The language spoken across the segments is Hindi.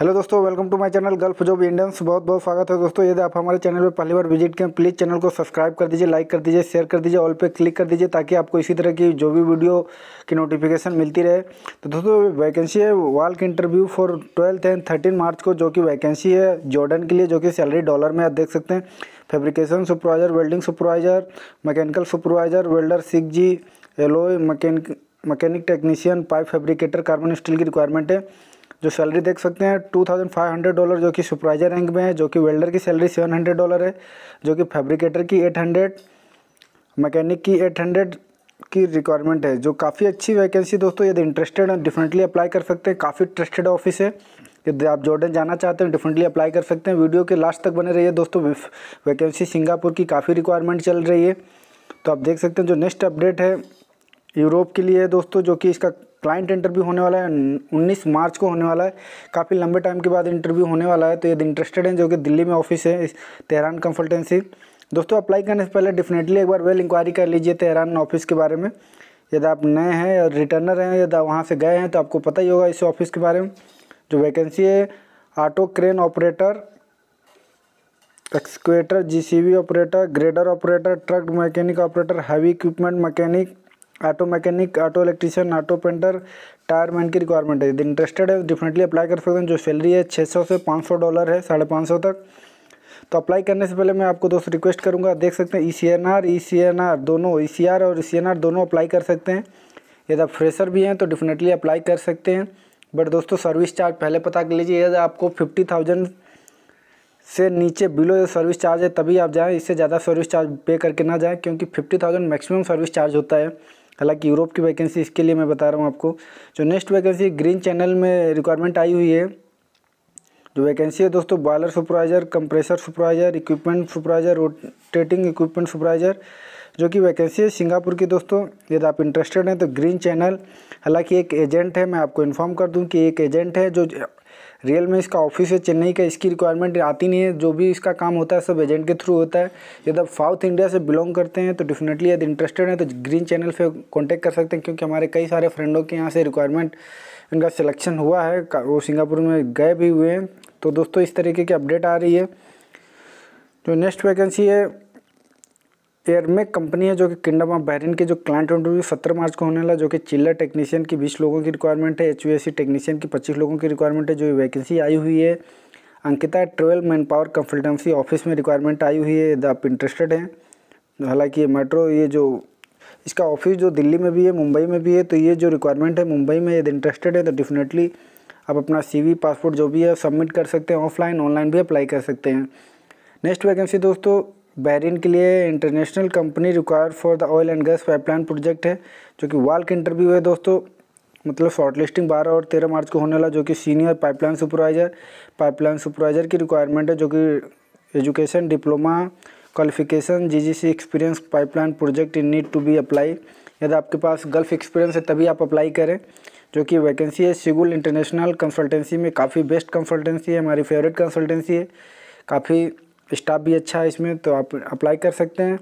हेलो दोस्तों welcome to my channel Gulf job Indians बहुत बहुत स्वागत है दोस्तों यदि आप हमारे चैनल पर पहली बार विजिट करें प्लीज़ चैनल को सब्सक्राइब कर दीजिए लाइक कर दीजिए शेयर कर दीजिए ऑल पे क्लिक कर दीजिए ताकि आपको इसी तरह की जो भी वीडियो की नोटिफिकेशन मिलती रहे तो दोस्तों वैकेंसी है walk interview for twelfth and thirteen March को जो कि वैकेंसी है जॉर्डन के लिए जो कि सैलरी डॉलर में आप देख सकते हैं fabrication supervisor welding supervisor mechanical supervisor welder six G alloy mechanic mechanic technician pipe fabricator carbon steel की रिक्वायरमेंट है जो सैलरी देख सकते हैं two thousand five hundred dollar जो कि सुपरवाइजर रैंक में है जो कि वेल्डर की सैलरी सेवन हंड्रेड डॉलर है जो कि फैब्रिकेटर की एट हंड्रेड मैकेनिक की एट हंड्रेड की रिक्वायरमेंट है जो काफ़ी अच्छी वैकेंसी दोस्तों यदि इंटरेस्टेड तो हैं डिफिनेटली अप्लाई कर सकते हैं काफ़ी ट्रस्टेड ऑफिस है यदि आप जॉर्डन जाना चाहते हैं डिफिनेटली अप्लाई कर सकते हैं वीडियो के लास्ट तक बने रहिए दोस्तों वैकेंसी सिंगापुर की काफ़ी रिक्वायरमेंट चल रही है तो आप देख सकते हैं जो नेक्स्ट अपडेट है यूरोप के लिए दोस्तों जो कि इसका क्लाइंट इंटरव्यू होने वाला है 19 मार्च को होने वाला है काफ़ी लंबे टाइम के बाद इंटरव्यू होने वाला है तो यदि इंटरेस्टेड हैं जो कि दिल्ली में ऑफिस है तेहरान कंसल्टेंसी दोस्तों अप्लाई करने से पहले डेफिनेटली एक बार वेल इंक्वायरी कर लीजिए तेहरान ऑफिस के बारे में यदि आप नए हैं या रिटर्नर हैं यदि वहाँ से गए हैं तो आपको पता ही होगा इस ऑफिस के बारे में जो वैकेंसी है auto crane operator excavator GCB operator grader operator truck mechanic operator heavy equipment mechanic auto mechanic auto electrician auto painter tyre man की रिक्वायरमेंट है यदि इंटरेस्टेड है डेफिनेटली अप्लाई कर सकते हैं जो सैलरी है छः सौ से पाँच सौ डॉलर है साढ़े पाँच सौ तक तो अप्लाई करने से पहले मैं आपको दोस्त रिक्वेस्ट करूँगा देख सकते हैं E C N R E C N R दोनों ई सी आर और ई सी एन आर दोनों अप्लाई कर सकते हैं यदि आप फ्रेशर भी हैं तो डेफिनेटली अप्लाई कर सकते हैं बट दोस्तों सर्विस चार्ज पहले पता कर लीजिए यदि आपको फिफ्टी थाउजेंड से नीचे बिलो सर्विस चार्ज है तभी आप जाएँ इससे ज़्यादा सर्विस चार्ज पे करके ना जाएँ क्योंकि fifty thousand maximum service charge होता है हालांकि यूरोप की वैकेंसी इसके लिए मैं बता रहा हूँ आपको जो नेक्स्ट वैकेंसी ग्रीन चैनल में रिक्वायरमेंट आई हुई है जो वैकेंसी है दोस्तों boiler supervisor compressor supervisor equipment supervisor rotating equipment supervisor जो कि वैकेंसी है सिंगापुर की दोस्तों यदि आप इंटरेस्टेड हैं तो ग्रीन चैनल हालांकि एक एजेंट है मैं आपको इन्फॉर्म कर दूं कि एक एजेंट है जो रियल में इसका ऑफिस है चेन्नई का इसकी रिक्वायरमेंट आती नहीं है जो भी इसका काम होता है सब एजेंट के थ्रू होता है यदि आप साउथ इंडिया से बिलोंग करते हैं तो डेफिनेटली यदि इंटरेस्टेड हैं तो ग्रीन चैनल पर कॉन्टैक्ट कर सकते हैं क्योंकि हमारे कई सारे फ्रेंडों के यहाँ से रिक्वायरमेंट इनका सिलेक्शन हुआ है वो सिंगापुर में गए भी हुए हैं तो दोस्तों इस तरीके की अपडेट आ रही है जो नेक्स्ट वैकेंसी है एयर में कंपनी है जो कि किंगडम ऑफ बहरीन के जो क्लाइंट इंटरव्यू सत्रह मार्च को होने वाला जो कि चिल्ला टेक्नीशियन की बीस लोगों की रिक्वायरमेंट है एच टेक्नीशियन की पच्चीस लोगों की रिक्वायरमेंट है जो वैकेंसी आई हुई है Ankita travel manpower consultancy office में रिक्वायरमेंट आई हुई है आप इंटरेस्टेड हैं हालांकि ये मेट्रो ये जो इसका ऑफिस जो दिल्ली में भी है मुंबई में भी है तो ये जो रिक्वायरमेंट है मुंबई में यदि इंटरेस्टेड है तो डेफिनेटली आप अपना सीवी पासपोर्ट जो भी है सबमिट कर सकते हैं ऑफलाइन ऑनलाइन भी अप्लाई कर सकते हैं नेक्स्ट वैकेंसी दोस्तों बैरिन के लिए international company required for the oil and gas pipeline project है जो कि वाल इंटरव्यू है दोस्तों मतलब शॉर्टलिस्टिंग लिस्टिंग बारह और तेरह मार्च को होने वाला जो कि senior pipeline supervisor pipeline supervisor की रिक्वायरमेंट है जो कि education diploma qualification GGC experience pipeline project in need to be apply यदि आपके पास गल्फ एक्सपीरियंस है तभी आप अप्लाई करें जो कि वैकेंसी है सिगुल इंटरनेशनल कंसल्टेंसी में काफ़ी बेस्ट कंसल्टेंसी है हमारी फेवरेट कंसल्टेंसी है काफ़ी स्टाफ भी अच्छा है इसमें तो आप अप्लाई कर सकते हैं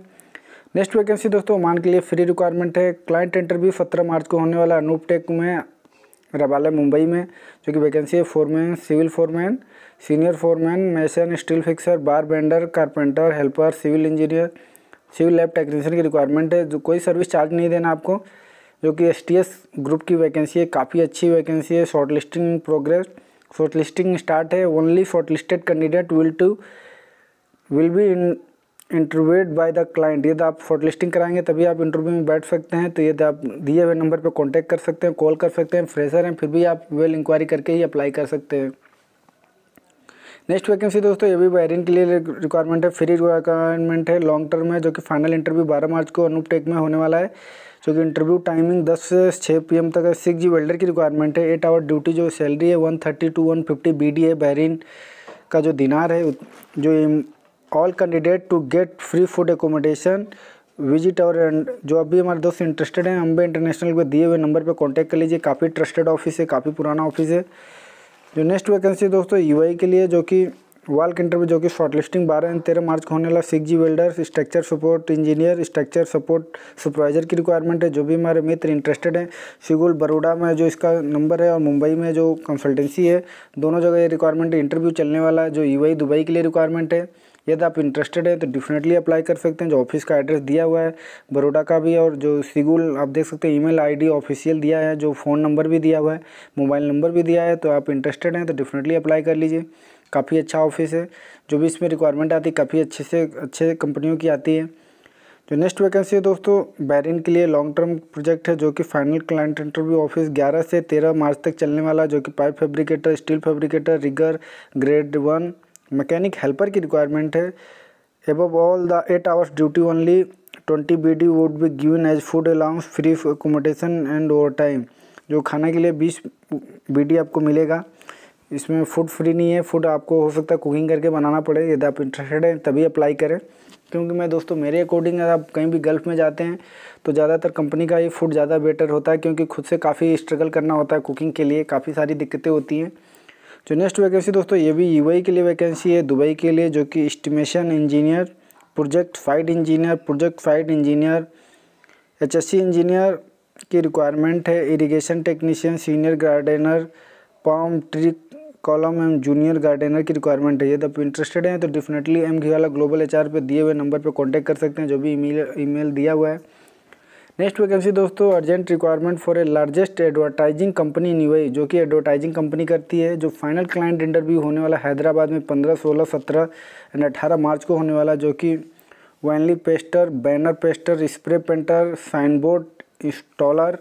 नेक्स्ट वैकेंसी दोस्तों ओमान के लिए फ्री रिक्वायरमेंट है क्लाइंट इंटरव्यू सत्रह मार्च को होने वाला अनूप टेक में रबाला मुंबई में जो कि वैकेंसी है foreman civil foreman senior foreman mason steel fixer bar bender carpenter helper civil engineer civil lab technician की रिक्वायरमेंट है जो कोई सर्विस चार्ज नहीं देना आपको जो कि एस ग्रुप की वैकेंसी है काफ़ी अच्छी वैकेंसी है shortlisting progress shortlisting start है only shortlisted candidate will to will be interviewed by the client यदि आप शॉर्ट लिस्टिंग कराएंगे तभी आप इंटरव्यू में बैठ सकते हैं तो यदि आप दिए हुए नंबर पर कॉन्टैक्ट कर सकते हैं कॉल कर सकते हैं फ्रेशर हैं फिर भी आप वेल इंक्वायरी करके ही अप्लाई कर सकते हैं नेक्स्ट वैकेंसी दोस्तों ये भी वायरिंग के लिए रिक्वायरमेंट है फ्री रिक्वायरमेंट है लॉन्ग टर्म है जो कि फाइनल इंटरव्यू बारह मार्च को अनूप टेक में होने वाला है जो कि इंटरव्यू टाइमिंग दस से छः पी तक है सिक्स जी वेल्डर की रिक्वायरमेंट है एट आवर ड्यूटी जो सैलरी है one thirty to one fifty B D है बैरिन का जो दिनार है जो all candidate to get free food accommodation visit और जो अभी हमारे दोस्त इंटरेस्टेड हैं अम्बे इंटरनेशनल पे दिए हुए नंबर पे कांटेक्ट कर लीजिए काफ़ी ट्रस्टेड ऑफिस है काफ़ी पुराना ऑफिस है जो नेक्स्ट वैकेंसी दोस्तों यूआई e के लिए जो कि वाल्क इंटरव्यू जो कि शॉर्ट लिस्टिंग बारह एंड तेरह मार्च को होने वाला six G welder structure support engineer structure support supervisor की रिक्वायरमेंट है जो भी हमारे मित्र इंटरेस्टेड हैं सिगुल बरोडा में जो इसका नंबर है और मुंबई में जो कंसल्टेंसी है दोनों जगह ये रिक्वायरमेंट इंटरव्यू चलने वाला है जो यू दुबई के लिए रिक्वायरमेंट है यदि आप इंटरेस्टेड हैं तो डेफिनेटली अप्लाई कर सकते हैं जो ऑफिस का एड्रेस दिया हुआ है बरोडा का भी और जो सिगुल आप देख सकते हैं ईमेल आईडी ऑफिशियल दिया है जो फ़ोन नंबर भी दिया हुआ है मोबाइल नंबर भी दिया है तो आप इंटरेस्टेड हैं तो डेफिनेटली अप्लाई कर लीजिए काफ़ी अच्छा ऑफिस है जो भी इसमें रिक्वायरमेंट आती है काफ़ी अच्छे से अच्छे कंपनियों की आती है जो नेक्स्ट वैकेंसी है दोस्तों बैरिन के लिए लॉन्ग टर्म प्रोजेक्ट है जो कि फाइनल क्लाइंट इंटरव्यू ऑफिस 11 से 13 मार्च तक चलने वाला जो कि pipe fabricator steel fabricator rigger grade one mechanic helper की रिक्वायरमेंट है above all the eight hours duty only twenty B D would be given as food allowance free accommodation and overtime जो खाना के लिए बीस बी डी आपको मिलेगा इसमें फूड फ्री नहीं है फूड आपको हो सकता है कुकिंग करके बनाना पड़े यदि आप इंटरेस्टेड हैं तभी अप्लाई करें क्योंकि मैं दोस्तों मेरे अकॉर्डिंग अगर आप कहीं भी गल्फ़ में जाते हैं तो ज़्यादातर कंपनी का ही फूड ज़्यादा बेटर होता है क्योंकि खुद से काफ़ी स्ट्रगल करना होता है कुकिंग के लिए काफ़ी सारी दिक्कतें होती हैं जो नेक्स्ट वैकेंसी दोस्तों ये भी यू के लिए वैकेंसी है दुबई के लिए जो कि estimation engineer project fight engineer project fight engineer H engineer की रिक्वायरमेंट है irrigation technician senior gardener palm trick column M junior gardener की रिक्वायरमेंट है यदि आप इंटरेस्टेड हैं तो डेफिनेटली एम घी वाला ग्लोबल एच पे दिए हुए नंबर पर कॉन्टैक्ट कर सकते हैं जो भी ईमेल ईमेल दिया हुआ है नेक्स्ट वैकेंसी दोस्तों urgent requirement for a largest advertising company in जो कि एडवर्टाइजिंग कंपनी करती है जो फाइनल क्लाइंट इंटरव्यू होने वाला हैदराबाद में पंद्रह सोलह सत्रह एंड अट्ठारह मार्च को होने वाला जो कि वैनली paster banner paster spray painter signboard installer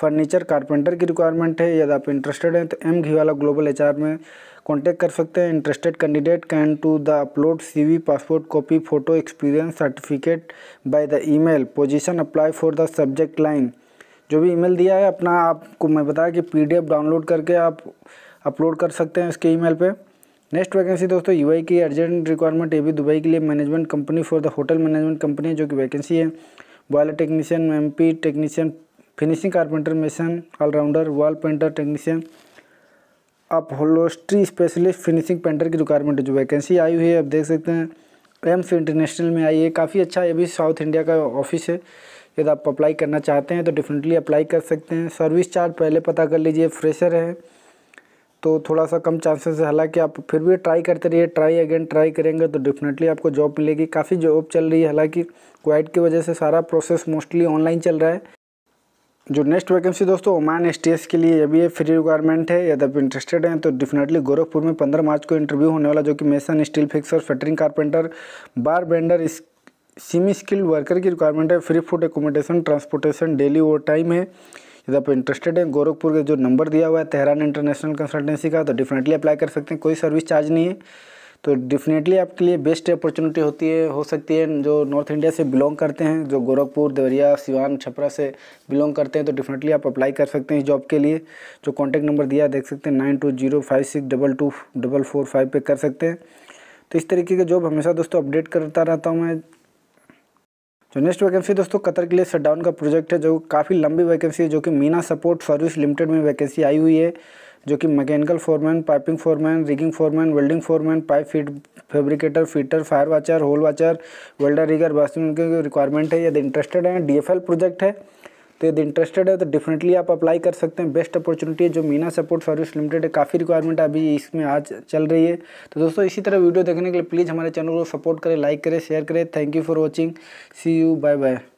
furniture carpenter की रिक्वायरमेंट है यदि आप इंटरेस्टेड हैं तो एम घीवाला ग्लोबल एच में कॉन्टैक्ट कर सकते हैं interested candidate can to the upload CV passport copy photo experience certificate by the email position apply for the subject line जो भी ईमेल दिया है अपना आपको मैं बताया कि पीडीएफ डाउनलोड करके आप अपलोड कर सकते हैं इसके ईमेल पे नेक्स्ट वैकेंसी दोस्तों यू की अर्जेंट रिक्वायरमेंट ए भी दुबई के लिए management company for the hotel management company जो कि वैकेंसी है boiler technician M technician finishing carpenter mason allrounder wall painter technician आप होलोस्ट्री स्पेशलिस्ट फिनिशिंग पेंटर की रिक्वायरमेंट जो वैकेंसी आई हुई है आप देख सकते हैं एम्स इंटरनेशनल में आई है काफ़ी अच्छा ये भी साउथ इंडिया का ऑफिस है यदि आप अप्लाई करना चाहते हैं तो डेफिनेटली अप्लाई कर सकते हैं सर्विस चार्ज पहले पता कर लीजिए फ्रेशर है तो थोड़ा सा कम चांसेस है हालांकि आप फिर भी ट्राई करते रहिए ट्राई अगेन ट्राई करेंगे तो डेफिनेटली आपको जॉब मिलेगी काफ़ी जॉब चल रही है हालांकि क्वाइट की वजह से सारा प्रोसेस मोस्टली ऑनलाइन चल रहा है जो नेक्स्ट वैकेंसी दोस्तों ओमान एस के लिए अभी ये फ्री रिक्वायरमेंट है यदि आप इंटरेस्टेड हैं तो डेफिनेटली गोरखपुर में पंद्रह मार्च को इंटरव्यू होने वाला जो कि mason steel fixer shuttering carpenter bar bender इस सीमी स्किल्ड वर्कर की रिक्वायरमेंट है free food accommodation transportation daily overtime है यदि आप इंटरेस्टेड हैं गोरखपुर का जो नंबर दिया हुआ है तेहरान इंटरनेशनल कंसल्टेंसी का तो डेफिनेटली अप्लाई कर सकते हैं कोई सर्विस चार्ज नहीं है तो डेफिनेटली आपके लिए बेस्ट अपॉर्चुनिटी होती है हो सकती है जो नॉर्थ इंडिया से बिलोंग करते हैं जो गोरखपुर देवरिया सिवान छपरा से बिलोंग करते हैं तो डेफिनेटली आप अप्लाई कर सकते हैं इस जॉब के लिए जो कॉन्टैक्ट नंबर दिया देख सकते हैं nine two zero five six double two double four five पर कर सकते हैं तो इस तरीके का जॉब हमेशा दोस्तों अपडेट करता रहता हूँ मैं तो नेक्स्ट वैकेंसी दोस्तों कतर के लिए शटडाउन का प्रोजेक्ट है जो काफ़ी लंबी वैकेंसी है जो कि मीना सपोर्ट सर्विस लिमिटेड में वैकेंसी आई हुई है जो कि mechanical foreman piping foreman rigging foreman welding foreman pipe fit fabricator fitter fire watcher hole watcher welder rigger blastman की रिक्वायरमेंट है यदि इंटरेस्टेड हैं डी प्रोजेक्ट है तो यदि इंटरेस्टेड है तो डेफिनेटली आप अप्लाई कर सकते हैं बेस्ट अपॉर्चुनिटी है जो मीना सपोर्ट सर्विस लिमिटेड है काफ़ी रिक्वायरमेंट अभी इसमें आज चल रही है तो दोस्तों इसी तरह वीडियो देखने के लिए प्लीज़ हमारे चैनल को सपोर्ट करें लाइक करें शेयर करें thank you for watching see you bye bye